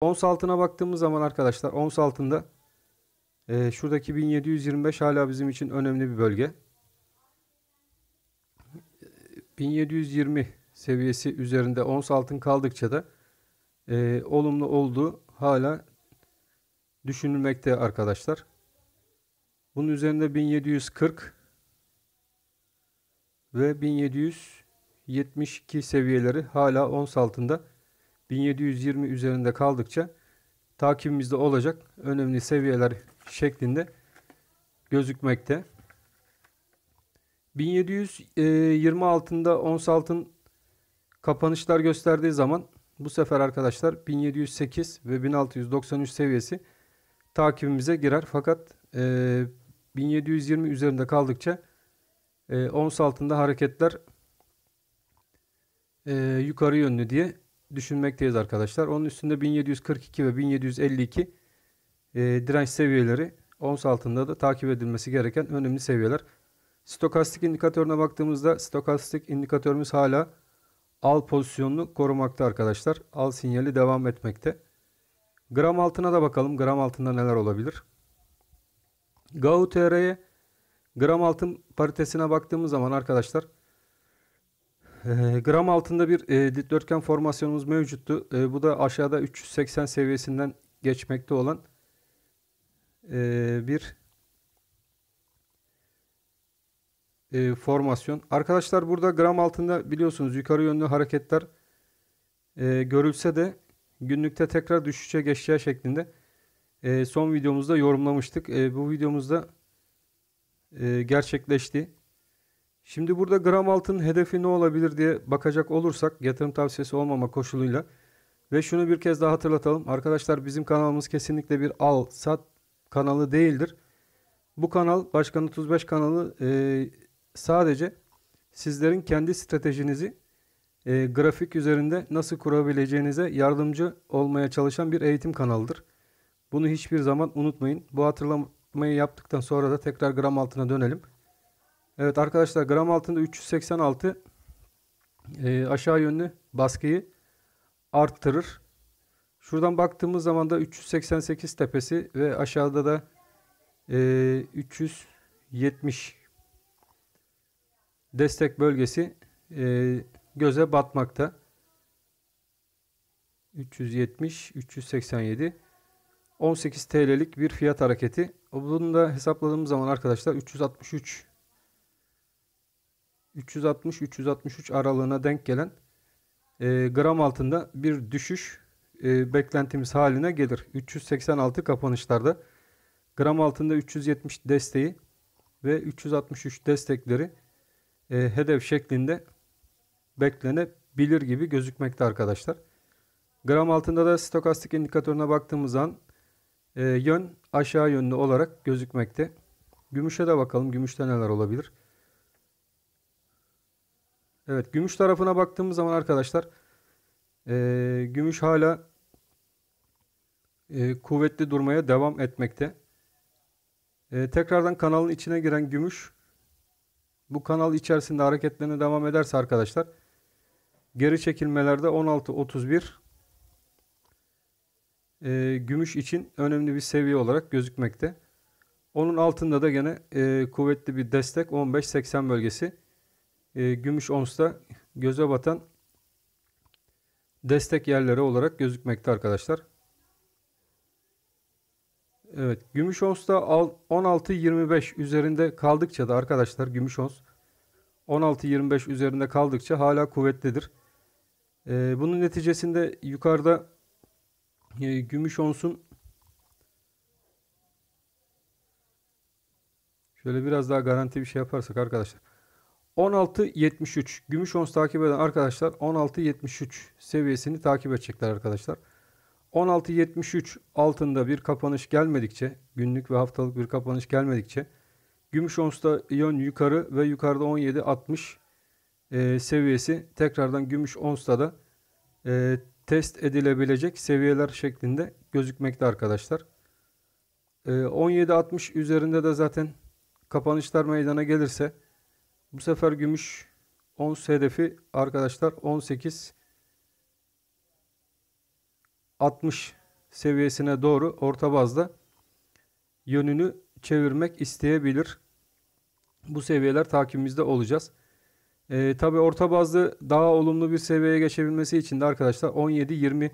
Ons altına baktığımız zaman arkadaşlar ons altında e, şuradaki 1725 hala bizim için önemli bir bölge. 1720 e, seviyesi üzerinde ons altın kaldıkça da e, olumlu olduğu hala düşünülmekte arkadaşlar. Bunun üzerinde 1740 ve 1772 seviyeleri hala ons altında 1720 üzerinde kaldıkça takibimizde olacak önemli seviyeler şeklinde gözükmekte. 1720 altında ons altın kapanışlar gösterdiği zaman bu sefer arkadaşlar 1708 ve 1693 seviyesi takibimize girer. Fakat 1720 e, üzerinde kaldıkça e, ons altında hareketler e, yukarı yönlü diye düşünmekteyiz arkadaşlar. Onun üstünde 1742 ve 1752 e, direnç seviyeleri ons altında da takip edilmesi gereken önemli seviyeler. Stokastik indikatörüne baktığımızda stokastik indikatörümüz hala al pozisyonunu korumakta arkadaşlar. Al sinyali devam etmekte. Gram altına da bakalım. Gram altında neler olabilir? GAU TR'ye gram altın paritesine baktığımız zaman arkadaşlar ee, gram altında bir e, dikdörtgen formasyonumuz mevcuttu. E, bu da aşağıda 380 seviyesinden geçmekte olan e, bir e, formasyon. Arkadaşlar burada gram altında biliyorsunuz yukarı yönlü hareketler e, görülse de günlükte tekrar düşüşe geçeceği şeklinde e, son videomuzda yorumlamıştık. E, bu videomuzda e, gerçekleşti. Şimdi burada gram altın hedefi ne olabilir diye bakacak olursak yatırım tavsiyesi olmama koşuluyla ve şunu bir kez daha hatırlatalım. Arkadaşlar bizim kanalımız kesinlikle bir al sat kanalı değildir. Bu kanal Başkan 35 kanalı e, sadece sizlerin kendi stratejinizi e, grafik üzerinde nasıl kurabileceğinize yardımcı olmaya çalışan bir eğitim kanalıdır. Bunu hiçbir zaman unutmayın. Bu hatırlamayı yaptıktan sonra da tekrar gram altına dönelim. Evet arkadaşlar gram altında 386 e, aşağı yönlü baskıyı arttırır. Şuradan baktığımız zaman da 388 tepesi ve aşağıda da e, 370 destek bölgesi e, göze batmakta. 370, 387, 18 TL'lik bir fiyat hareketi. Bunu da hesapladığımız zaman arkadaşlar 363 360-363 aralığına denk gelen e, gram altında bir düşüş e, beklentimiz haline gelir. 386 kapanışlarda gram altında 370 desteği ve 363 destekleri e, hedef şeklinde beklenebilir gibi gözükmekte arkadaşlar. Gram altında da stokastik indikatörüne baktığımız an e, yön aşağı yönlü olarak gözükmekte. Gümüşe de bakalım. Gümüşte neler olabilir? Evet gümüş tarafına baktığımız zaman arkadaşlar e, gümüş hala e, kuvvetli durmaya devam etmekte. E, tekrardan kanalın içine giren gümüş bu kanal içerisinde hareketlerine devam ederse arkadaşlar geri çekilmelerde 16.31 e, gümüş için önemli bir seviye olarak gözükmekte. Onun altında da gene e, kuvvetli bir destek 15.80 bölgesi e, gümüş onsta göze batan destek yerleri olarak gözükmekte arkadaşlar. Evet gümüş onsta 16-25 üzerinde kaldıkça da arkadaşlar gümüş ons 16-25 üzerinde kaldıkça hala kuvvetlidir. Ee, bunun neticesinde yukarıda e, gümüş onsun şöyle biraz daha garanti bir şey yaparsak arkadaşlar 16.73 gümüş ons takip eden arkadaşlar 16.73 seviyesini takip edecekler arkadaşlar. 16.73 altında bir kapanış gelmedikçe günlük ve haftalık bir kapanış gelmedikçe gümüş onsta yön yukarı ve yukarıda 17.60 e, seviyesi tekrardan gümüş onsta da e, test edilebilecek seviyeler şeklinde gözükmekte arkadaşlar. E, 17.60 üzerinde de zaten kapanışlar meydana gelirse bu sefer gümüş 10 hedefi arkadaşlar 18 60 seviyesine doğru orta bazda yönünü çevirmek isteyebilir. Bu seviyeler takibimizde olacağız. E, tabii orta bazlı daha olumlu bir seviyeye geçebilmesi için de arkadaşlar 17-20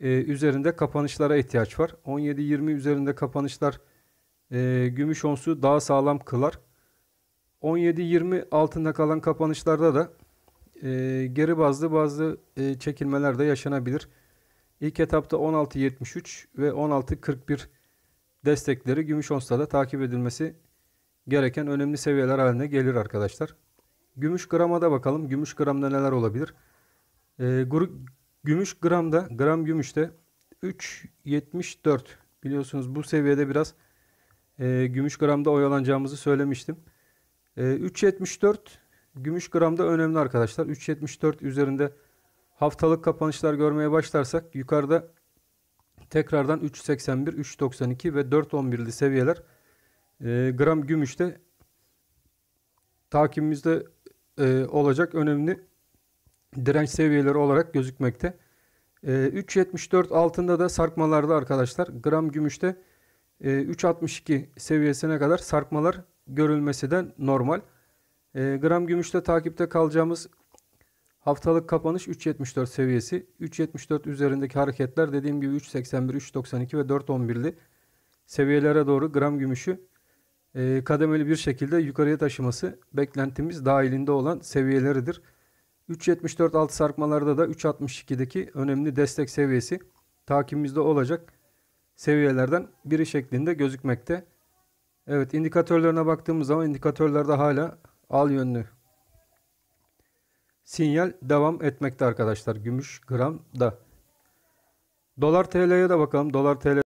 e, üzerinde kapanışlara ihtiyaç var. 17-20 üzerinde kapanışlar e, gümüş onsu daha sağlam kılar. 17-20 altında kalan kapanışlarda da e, geri bazlı bazı e, çekilmeler de yaşanabilir. İlk etapta 16.73 ve 16.41 destekleri gümüş onstada takip edilmesi gereken önemli seviyeler haline gelir arkadaşlar. Gümüş grama da bakalım. Gümüş gramda neler olabilir? E, gru, gümüş gramda, gram gümüşte 3.74 biliyorsunuz bu seviyede biraz e, gümüş gramda oyalanacağımızı söylemiştim. 3.74 ee, gümüş gramda önemli arkadaşlar. 3.74 üzerinde haftalık kapanışlar görmeye başlarsak yukarıda tekrardan 3.81, 3.92 ve 4.11'li seviyeler e, gram gümüşte takibimizde e, olacak önemli direnç seviyeleri olarak gözükmekte. E, ee, 3.74 altında da sarkmalarda arkadaşlar gram gümüşte e, 3.62 seviyesine kadar sarkmalar görülmesi de normal. E, gram gümüşte takipte kalacağımız haftalık kapanış 3.74 seviyesi. 3.74 üzerindeki hareketler dediğim gibi 3.81, 3.92 ve 4.11'li seviyelere doğru gram gümüşü e, kademeli bir şekilde yukarıya taşıması beklentimiz dahilinde olan seviyeleridir. 3.74 alt sarkmalarda da 3.62'deki önemli destek seviyesi takibimizde olacak seviyelerden biri şeklinde gözükmekte. Evet indikatörlerine baktığımız zaman indikatörlerde hala al yönlü sinyal devam etmekte arkadaşlar. Gümüş gram da. Dolar TL'ye de bakalım. Dolar TL